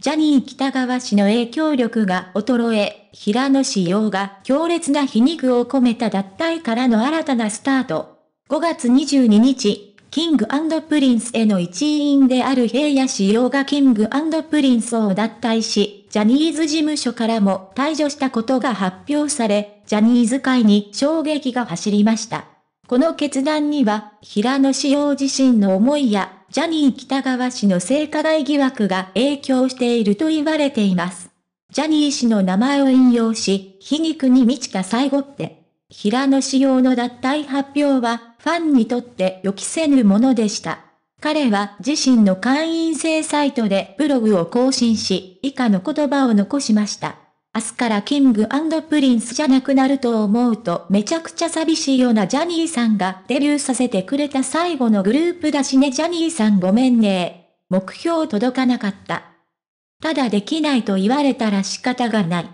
ジャニー北川氏の影響力が衰え、平野志陽が強烈な皮肉を込めた脱退からの新たなスタート。5月22日、キングプリンスへの一員である平野志陽がキングプリンスを脱退し、ジャニーズ事務所からも退場したことが発表され、ジャニーズ界に衝撃が走りました。この決断には、平野志陽自身の思いやジャニー北川氏の性加害疑惑が影響していると言われています。ジャニー氏の名前を引用し、皮肉に満ちた最後って。平野仕様の脱退発表は、ファンにとって予期せぬものでした。彼は自身の会員制サイトでブログを更新し、以下の言葉を残しました。明日からキングプリンスじゃなくなると思うとめちゃくちゃ寂しいようなジャニーさんがデビューさせてくれた最後のグループだしねジャニーさんごめんね。目標届かなかった。ただできないと言われたら仕方がない。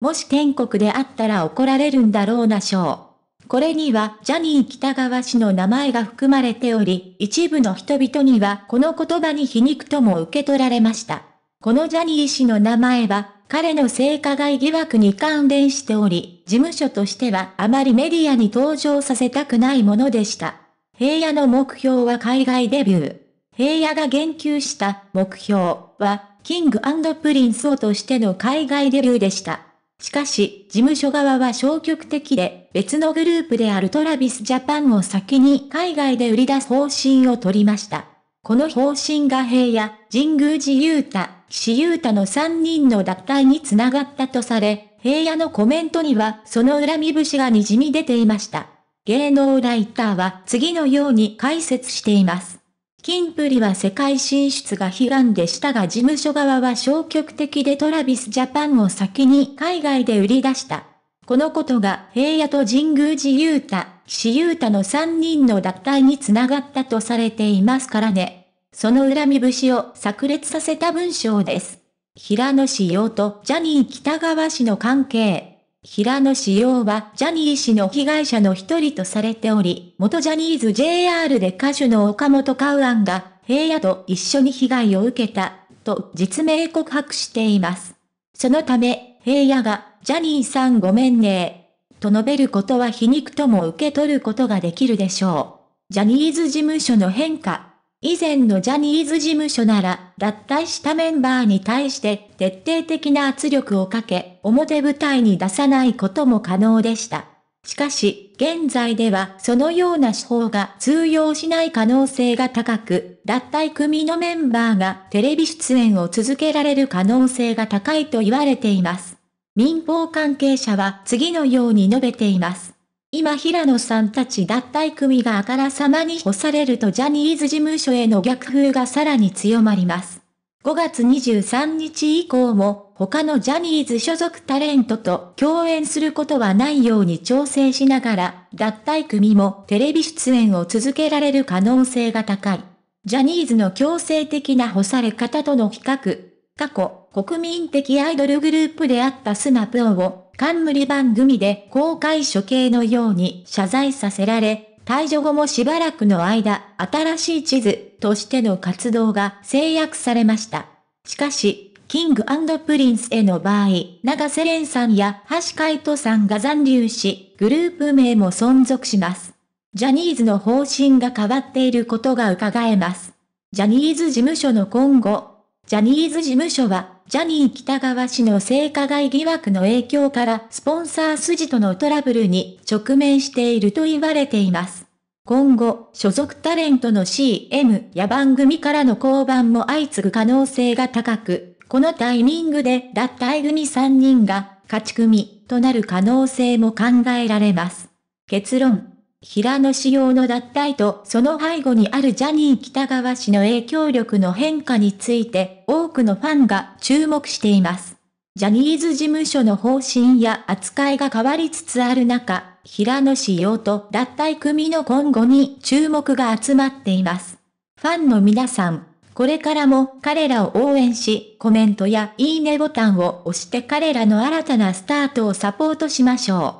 もし天国であったら怒られるんだろうなしょう。これにはジャニー北川氏の名前が含まれており、一部の人々にはこの言葉に皮肉とも受け取られました。このジャニー氏の名前は彼の性加害疑惑に関連しており、事務所としてはあまりメディアに登場させたくないものでした。平野の目標は海外デビュー。平野が言及した目標は、キングプリンスをとしての海外デビューでした。しかし、事務所側は消極的で、別のグループであるトラビスジャパンを先に海外で売り出す方針を取りました。この方針が平野、神宮寺雄太、岸優太の3人の脱退につながったとされ、平野のコメントにはその恨み節が滲み出ていました。芸能ライターは次のように解説しています。キンプリは世界進出が悲願でしたが事務所側は消極的でトラビスジャパンを先に海外で売り出した。このことが平野と神宮寺優太、岸優太の3人の脱退につながったとされていますからね。その恨み節を炸裂させた文章です。平野志陽とジャニー北川氏の関係。平野志陽はジャニー氏の被害者の一人とされており、元ジャニーズ JR で歌手の岡本カウアンが、平野と一緒に被害を受けた、と実名告白しています。そのため、平野が、ジャニーさんごめんねと述べることは皮肉とも受け取ることができるでしょう。ジャニーズ事務所の変化。以前のジャニーズ事務所なら、脱退したメンバーに対して徹底的な圧力をかけ、表舞台に出さないことも可能でした。しかし、現在ではそのような手法が通用しない可能性が高く、脱退組のメンバーがテレビ出演を続けられる可能性が高いと言われています。民放関係者は次のように述べています。今平野さんたち脱退組があからさまに干されるとジャニーズ事務所への逆風がさらに強まります。5月23日以降も他のジャニーズ所属タレントと共演することはないように調整しながら、脱退組もテレビ出演を続けられる可能性が高い。ジャニーズの強制的な干され方との比較。過去、国民的アイドルグループであったスマプオを冠番組で公開処刑のように謝罪させられ、退場後もしばらくの間、新しい地図としての活動が制約されました。しかし、キングプリンスへの場合、長瀬廉さんや橋海人さんが残留し、グループ名も存続します。ジャニーズの方針が変わっていることが伺えます。ジャニーズ事務所の今後、ジャニーズ事務所はジャニー北川氏の性加害疑惑の影響からスポンサー筋とのトラブルに直面していると言われています。今後、所属タレントの CM や番組からの降板も相次ぐ可能性が高く、このタイミングで脱退組3人が勝ち組となる可能性も考えられます。結論。平野紫耀の脱退とその背後にあるジャニー北川氏の影響力の変化について多くのファンが注目しています。ジャニーズ事務所の方針や扱いが変わりつつある中、平野紫耀と脱退組の今後に注目が集まっています。ファンの皆さん、これからも彼らを応援し、コメントやいいねボタンを押して彼らの新たなスタートをサポートしましょう。